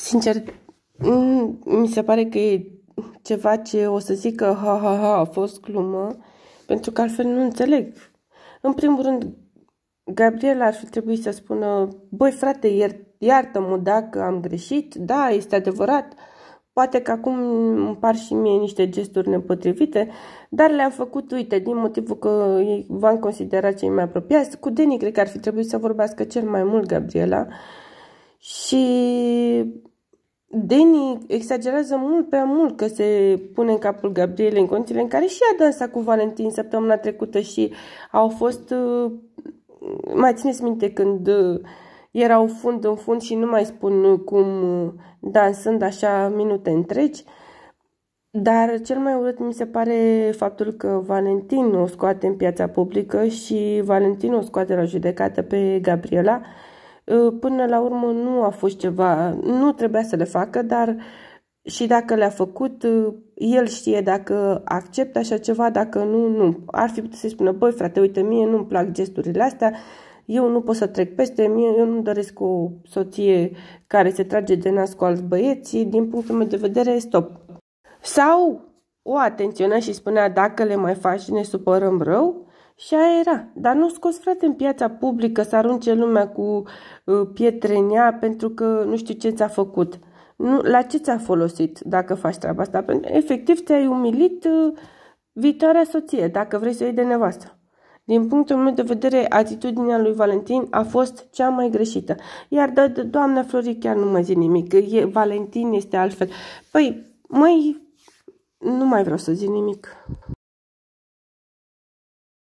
Sincer, mm, mi se pare că e ceva ce o să zic că ha, ha, ha, a fost glumă, pentru că altfel nu înțeleg. În primul rând, Gabriela ar fi trebuit să spună, băi frate, iartă-mă dacă am greșit, da, este adevărat, poate că acum îmi par și mie niște gesturi nepotrivite, dar le-am făcut, uite, din motivul că v-am considerat cei mai apropiați, cu Deni cred că ar fi trebuit să vorbească cel mai mult Gabriela și Deni exagerează mult prea mult că se pune în capul Gabriele în condițiile în care și a dansat cu Valentin săptămâna trecută și au fost... Uh, mai țineți minte când uh, erau fund în fund și nu mai spun cum uh, dansând așa minute întregi, dar cel mai urât mi se pare faptul că Valentin o scoate în piața publică și Valentin o scoate la judecată pe Gabriela Ă, până la urmă nu a fost ceva, nu trebuia să le facă, dar și dacă le-a făcut, ă, el știe dacă acceptă așa ceva, dacă nu, nu. Ar fi putut să-i spună, băi frate, uite, mie nu-mi plac gesturile astea, eu nu pot să trec peste, mie, eu nu doresc o soție care se trage de nas cu alți băieți, din punctul meu de vedere, stop. Sau o atenționa și spunea, dacă le mai faci, ne supărăm rău, și aia era. Dar nu scos, frate, în piața publică să arunce lumea cu uh, pietre în ea pentru că nu știu ce ți-a făcut. Nu, la ce ți-a folosit dacă faci treaba asta? Pentru că efectiv ți-ai umilit uh, viitoarea soție, dacă vrei să o iei de nevastă. Din punctul meu de vedere, atitudinea lui Valentin a fost cea mai greșită. Iar do- do- doamna Flori chiar nu mă zic nimic, e, Valentin este altfel. Păi, măi, nu mai vreau să zic nimic.